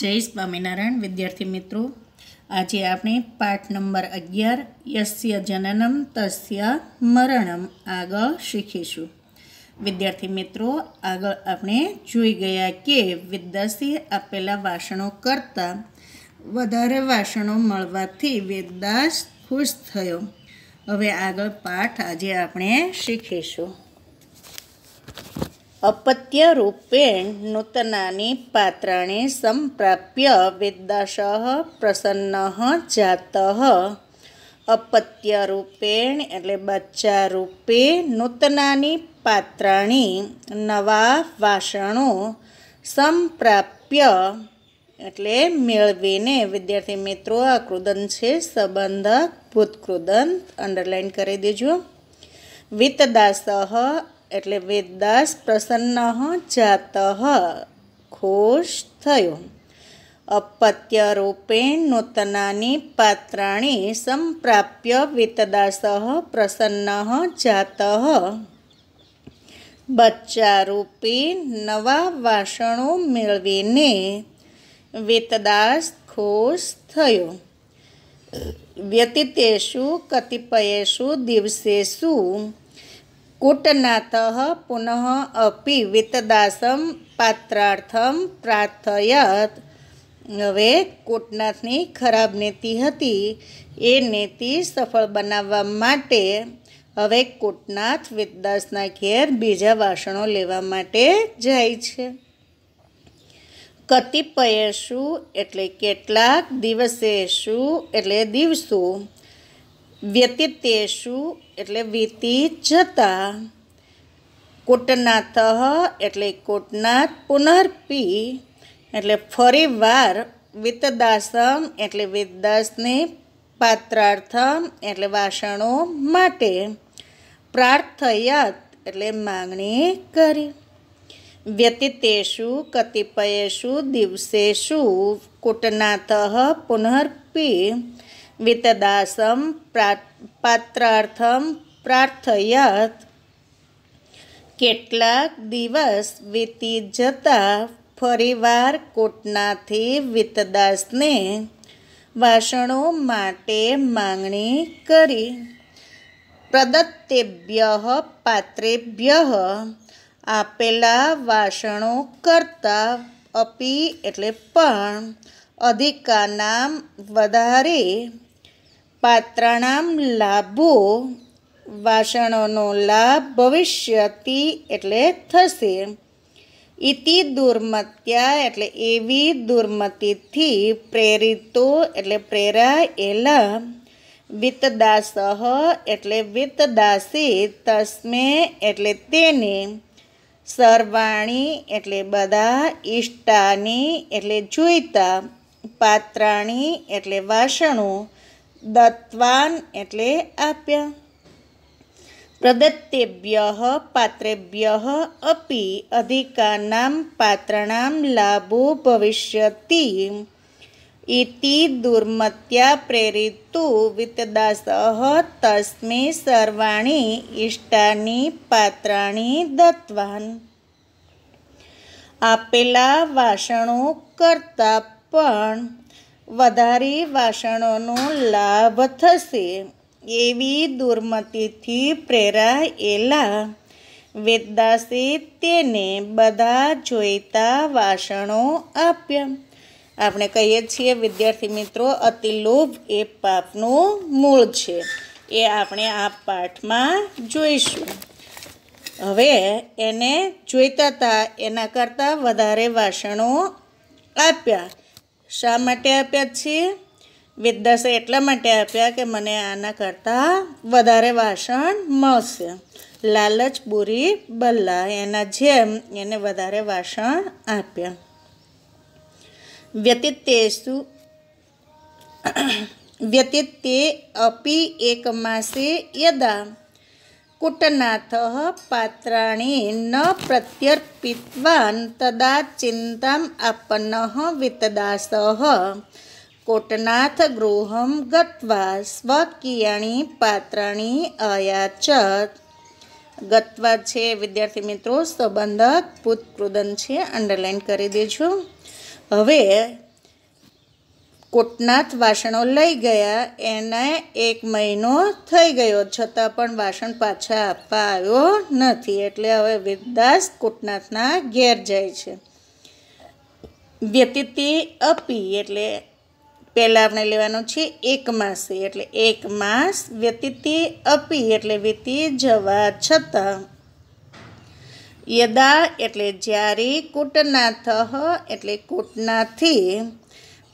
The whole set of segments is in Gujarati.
જય સ્વામિનારાયણ વિદ્યાર્થી મિત્રો આજે આપણે પાઠ નંબર અગિયાર યસ્ય જનનમ તસ્ય મરણમ આગળ શીખીશું વિદ્યાર્થી મિત્રો આગળ આપણે જોઈ ગયા કે વેદદાસે આપેલા વાસણો કરતાં વધારે વાસણો મળવાથી વેદદાસ ખુશ થયો હવે આગળ પાઠ આજે આપણે શીખીશું अपत्यरूपेण नूतनानि पात्राणि सम्प्राप्य वेदासः પ્રસન્નઃ જાતઃ અપત્યરૂપેણ એટલે બચ્ચા રૂપે નૂતનાની પાત્રાણી નવા વાસણો સંપ્રાપ્ય એટલે મેળવીને વિદ્યાર્થી મિત્રો આ કૃદંત છે સંબંધક ભૂતકૃદંત અંડરલાઇન કરી દેજો વિતદાસ એટલે વેદદાસ પ્રસન્ન જાત ખુશ થયો અપત્ય રૂપે નૂતનાની પાત્રાણી સંપ્રાપ્ય વેતદાસ પ્રસન્ન જાત બચ્ચારૂપી નવા વાસણો મેળવીને વેતદાસ ખુશ થયો વ્યતીતેશુ કતિપયેશુ દિવસેશુ કૂટનાથ પુનઃ અપી વિતદાસમ પાત્રાર્થમ પ્રાર્થયત હવે કૂટનાથની ખરાબ નીતિ હતી એ નીતિ સફળ બનાવવા માટે હવે કૂટનાથ વિતદાસના ઘેર બીજા વાસણો લેવા માટે જાય છે કતિપયેશું એટલે કેટલાક દિવસે શું એટલે દિવસો વ્યતીતેશુ એટલે વીતી જતા કોટના એટલે કોટના પુનર્પી એટલે ફરી વાર વિતદાસમ એટલે વિતદાસને પાત્રાર્થમ એટલે વાસણો માટે પ્રાર્થયત એટલે માગણી કરી વ્યતીતેશુ કતિપયેશુ દિવસેશુ કોટનાતઃ પુનર્પી वितदासं प्रा પાત્રાર્થમ પ્રાર્થયાત કેટલાક દિવસ વીતી જતા ફરીવાર કોટનાથી વિતદાસને વાસણો માટે માંગણી કરી પ્રદત્તેભ્ય પાત્રેભ્ય આપેલા વાસણો કરતા અપી એટલે પણ અધિકાનામ વધારે પાત્રાણામ લાભો વાસણોનો લાભ ભવિષ્યતિ એટલે થશે ઇતિ દુર્મત્યા એટલે એવી દુર્મતિથી પ્રેરિતો એટલે પ્રેરાયેલા વિતદાસહ એટલે વિતદાસી તસ્મે એટલે તેને સર્વાણી એટલે બધા ઇષ્ટાની એટલે જોઈતા પાત્રાણી એટલે વાસણો દત્વાન એટલે આપ્યા પ્રદત્તેભ્ય પાત્રેભ્ય અપી અધિકાનામ પાત્રણામ લાભો ભવિષ્યતિ ઇતિ દુર્મત્યા પ્રેરિતુ વિતદાસ તસ્મે સર્વાણી ઇષ્ટાની પાત્રાણી દત્વાન આપેલા વાસણો કરતાં પણ વધારે વાસણોનો લાભ થશે એવી દુર્મતિથી પ્રેરાયેલા વેદદાસે તેને બધા જોઈતા વાસણો આપ્યા આપણે કહીએ છીએ વિદ્યાર્થી મિત્રો અતિલોભ એ પાપનું મૂળ છે એ આપણે આ પાઠમાં જોઈશું હવે એને જોઈતા હતા એના કરતાં વધારે વાસણો આપ્યા શા માટે આપ્યા છીએ વેદદાસે એટલા માટે આપ્યા કે મને આના કરતાં વધારે વાસણ મળશે લાલચ બુરી બલ્લા એના જેમ એને વધારે વાસણ આપ્યા વ્યતીત તેસુ વ્યતીત તે અપી એક માસે યદા કુટનાથ પાત્રાણે ન પ્રત્યર્પિતવાન તદા ચિંતામ આપન્ન વિતદાસ કોટનાથ ગૃહમ ગત્વા સ્વકીયાણી પાત્રાણી અયાચત ગત્વા છે વિદ્યાર્થી મિત્રો સંબંધક ભૂતકૃદન છે અંડરલાઇન કરી દેજો હવે કોટનાથ વાસણો લઈ ગયા એને એક મહિનો થઈ ગયો છતાં પણ વાસણ પાછા આપવા આવ્યો નથી એટલે હવે વિદાસ કોટનાથના ઘેર જાય છે વ્યતિતિ અપી એટલે પહેલાં આપણે લેવાનું છે એક માસે એટલે એક માસ વ્યતિથિ અપી એટલે વીતી જવા છતાં યદા એટલે જ્યારે કૂટનાથ એટલે કૂટનાથી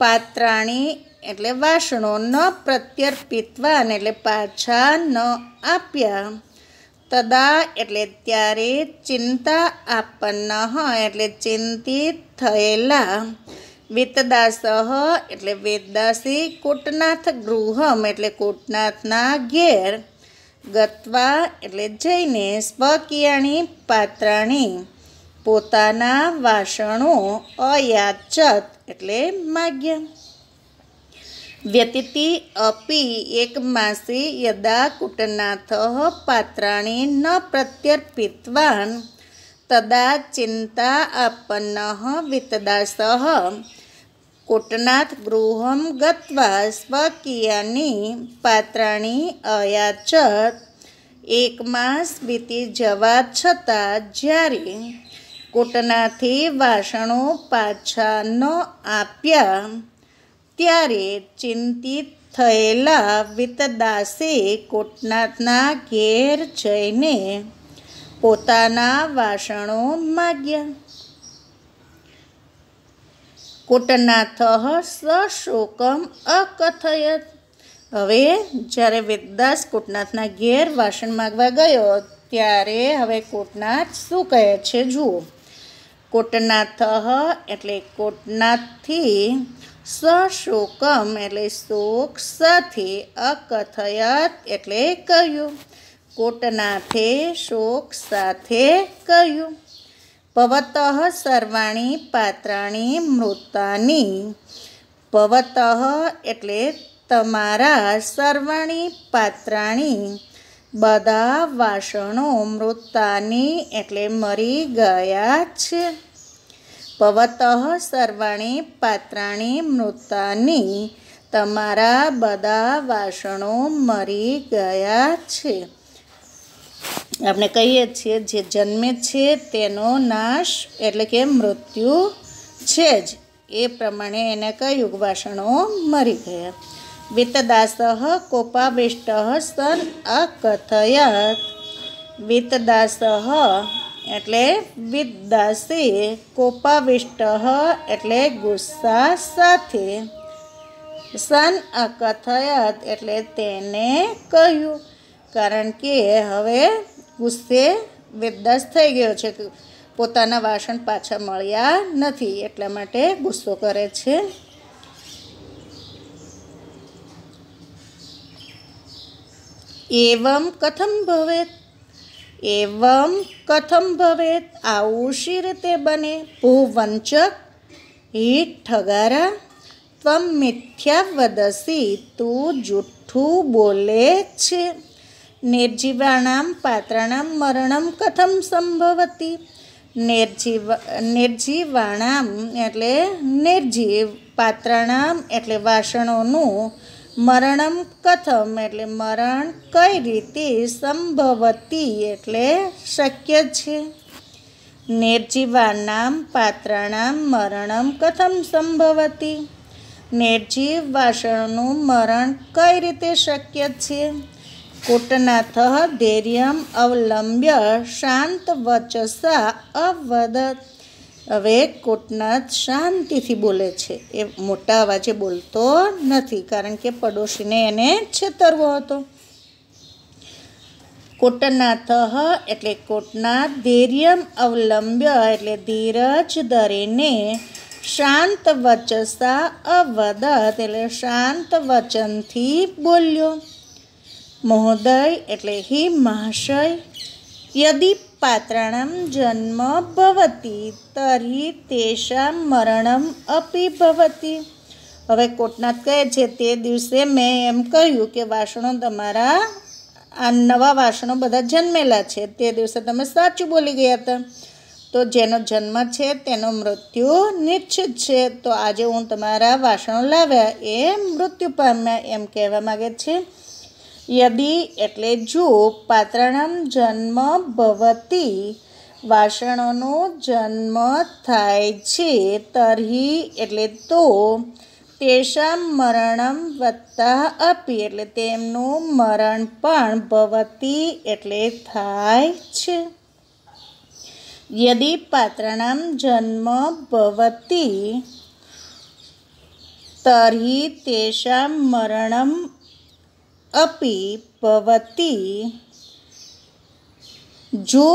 પાત્રાણી એટલે વાસણો ન પ્રત્યર્પિતવાન એટલે પાછા ન આપ્યા તદા એટલે ત્યારે ચિંતા આપન્ન એટલે ચિંતિત થયેલા વેતદાસહ એટલે વેદદાસી કોટનાથ ગૃહમ એટલે કોટનાથના ઘેર ગતવા એટલે જઈને સ્વકિયાણી પાત્રાણી પોતાના વાસણો અયાચત એટલે માગ્યા વ્યતિથિ અપી એક માસી યદા કુટનાથ પાત્રાણી ન પ્રત્યર્પિતવાન તદા ચિંતા આપન્ન વિતદાસ કોટનાથ ગૃહમ ગત્વા સ્વકીયાની પાત્રાણી અયાચત એક માસ વીતી જવા છતાં જ્યારે કોટનાથી વાસણો પાછા ન આપ્યા ત્યારે ચિંતિત થયેલા વિતદાસે કોટનાથના ઘેર જઈને પોતાના વાસણો માગ્યા કોટનાથ સશોકમ અકથયત હવે જ્યારે વેદદાસ કોટનાથના ઘેર વાસણ માગવા ગયો ત્યારે હવે કોટનાથ શું કહે છે જુઓ કોટનાથ એટલે કોટનાથથી સ્વશોકમ એટલે શોક સાથે અકથયત એટલે કહ્યું કોટનાથે શોક સાથે કહ્યું પવત સર્વાણી પાત્રાણી મૃતાની પવત એટલે તમારા સર્વાણી પાત્રાણી બધા વાસણો મૃતાની એટલે મરી ગયા છે પવત સર્વાણી પાત્રાણી મૃતાની તમારા બધા વાસણો મરી ગયા છે આપણે કહીએ છીએ જે જન્મે છે તેનો નાશ એટલે કે મૃત્યુ છે જ એ પ્રમાણે એને કહ્યું વાસણો મરી ગયા વિતદાસ કોપાવિષ્ટ સન અકથયત વિતદાસ એટલે વિદ્યાસે કોપાવિષ્ટ એટલે ગુસ્સા સાથે સન અકથયત એટલે તેને કહ્યું કારણ કે હવે ગુસ્સે વિદ્યાસ થઈ ગયો છે પોતાના વાસણ પાછા મળ્યા નથી એટલા માટે ગુસ્સો કરે છે એવમ કથમ ભવેત એવમ કથમ ભવેત આવું શી રીતે બને ભૂવંચક હી ઠગારા ત્વમ મિથ્યા વદસી તું જૂઠું બોલે છે નિર્જીવાણામ પાત્રાણામ મરણમ કથમ સંભવતી નિર્જીવ નિર્જીવાણામ એટલે નિર્જીવ પાત્રાણામ એટલે વાસણોનું મરણમ કથમ એટલે મરણ કઈ રીતે સંભવતી એટલે શક્ય છે નિર્જીવાનામ પાત્રાણામ મરણમ કથમ સંભવતી નિર્જીવ વાસણનું મરણ કઈ રીતે શક્ય છે કૂટનાથ ધૈર્યમ અવલંબ્ય શાંત વચસા અવદત હવે કોટનાથ શાંતિથી બોલે છે એ મોટા અવાજે બોલતો નથી કારણ કે પડોશીને એને છેતરવો હતો કોટનાથ એટલે કોટનાથ ધૈર્યમ અવલંબ્ય એટલે ધીરજ ધરીને શાંત વચસા અવદત એટલે શાંત વચનથી બોલ્યો મહોદય એટલે હિ મહાશય યદિ पात्राणां જન્મ ભવતી તરી તેષાં મરણમ અપી ભવતી હવે કોટનાથ કહે છે તે દિવસે મેં એમ કહ્યું કે વાસણો તમારા આ નવા વાસણો બધા જન્મેલા છે તે દિવસે તમે સાચું બોલી ગયા હતા તો જેનો જન્મ છે તેનો મૃત્યુ નિશ્ચિત છે તો આજે હું તમારા વાસણો લાવ્યા એ મૃત્યુ પામ્યા એમ કહેવા માગે છે યદિ એટલે જો પાત્રાણામ જન્મ ભવતી વાસણોનો જન્મ થાય છે તરહી એટલે તો તેશામ મરણમ વત્તા અપી એટલે તેમનું મરણ પણ ભવતી એટલે થાય છે યદિ પાત્રાણામ જન્મ ભવતી તર્હિ તેષાં મરણમ અપિ ભવતી જો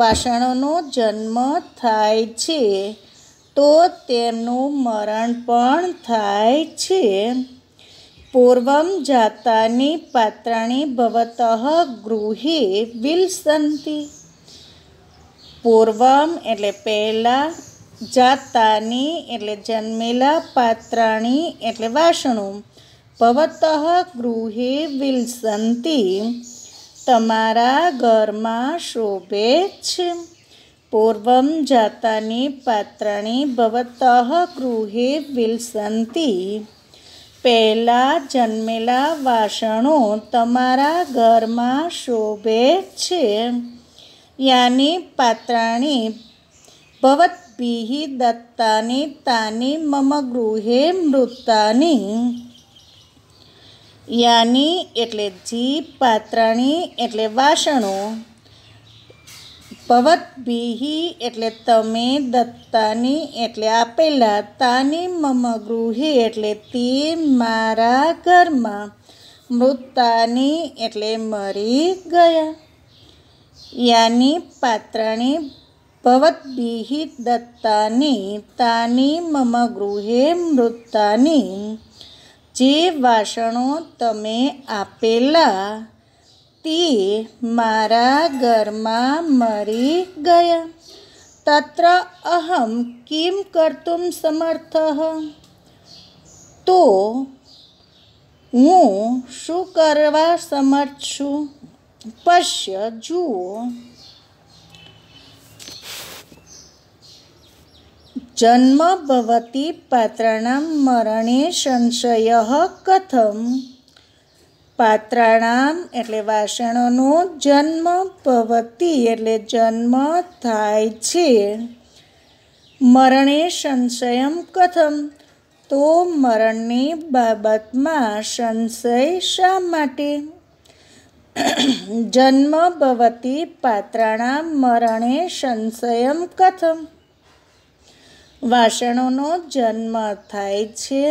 વાસણોનો જન્મ થાય છે તો તેમનું મરણ પણ થાય છે પૂર્વમ જાતાની પાત્રાણી ભવતઃ ગૃહે વિલસંતી પૂર્વમ એટલે પહેલાં જાતાની એટલે જન્મેલા પાત્રાણી એટલે વાસણું ભવતઃ ગૃહે વિલસંતી તમારા ઘરમાં શોભે છે પૂર્વમ જાતાની પાત્રાણી ભવતઃ ગૃહે વિલસંતી પહેલાં જન્મેલા વાસણો તમારા ઘરમાં શોભે છે યાની પાત્રાણી ભવતભિહ દત્તાની તાની મમ ગૃહે મૃતાની યાની એટલે જીભ પાત્રાણી એટલે વાસણો ભવતભીહી એટલે તમે દત્તાની એટલે આપેલા તાની મમ ગૃહે એટલે તે મારા ઘરમાં મૃતાની એટલે મરી ગયા યાની પાત્રાણી ભવતભીહી દત્તાની તાની મમ ગૃહે મૃતાની જે વાસણો તમે આપેલા તે મારા ઘરમાં મરી ગયા તત્ર અહમ કિમ કરતું સમર્થ તો હું શું કરવા સમર્થ છું પશ્ય જુઓ જન્મ ભવતી પાત્રાણા મરણે સંશય કથમ પાત્રાણામ એટલે વાસણોનો જન્મ ભવતી એટલે જન્મ થાય છે મરણે સંશયમ કથમ તો મરણની બાબતમાં સંશય શા માટે જન્મ ભવતી પાત્રાણામ મરણે સંશયમ કથમ વાસણોનો જન્મ થાય છે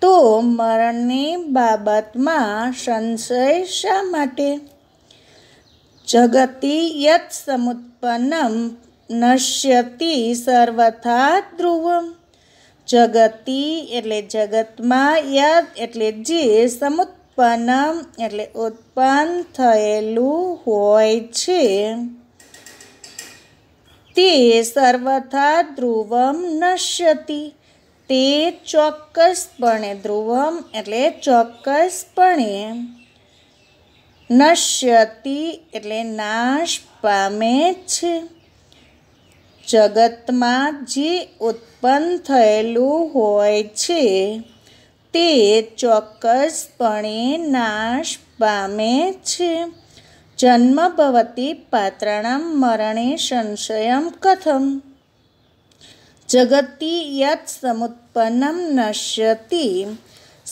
તો મરણની બાબતમાં સંશય શા માટે જગતિ યત સમુત્પન્નમ નશ્યતી સર્વથા ધ્રુવમ જગતિ એટલે જગતમાં યદ એટલે જે સમુત્પન્નમ એટલે ઉત્પન્ન થયેલું હોય છે તે સર્વથા ધ્રુવમ નશ્યતિ તે ચોક્કસપણે ધ્રુવમ એટલે ચોક્કસપણે નશ્યતિ એટલે નાશ પામે છે જગતમાં જે ઉત્પન્ન થયેલું હોય છે તે ચોક્કસપણે નાશ પામે છે જન્મ ભવતી પાત્રાણાં મરણે સંશયમ કથમ જગતિ યત સમુત્પન્નમ નશ્યતી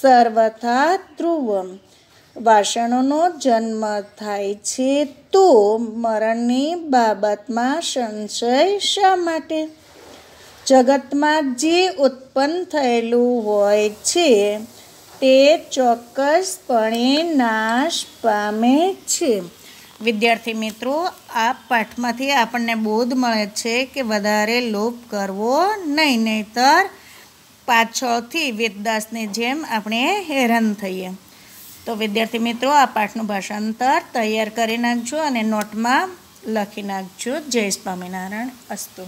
સર્વથા ધ્રુવમ વાસણોનો જન્મ થાય છે તો મરણની બાબતમાં સંશય શા માટે જગતમાં જે ઉત્પન્ન થયેલું હોય છે તે ચોક્કસપણે નાશ પામે છે વિદ્યાર્થી મિત્રો આ પાઠમાંથી આપણને બોધ મળે છે કે વધારે લોપ કરવો નહીં નહીતર પાછળથી વેદદાસની જેમ આપણે હેરાન થઈએ તો વિદ્યાર્થી મિત્રો આ પાઠનું ભાષાંતર તૈયાર કરી નાખજો અને નોટમાં લખી નાખજો જય સ્વામિનારાયણ અસ્તુ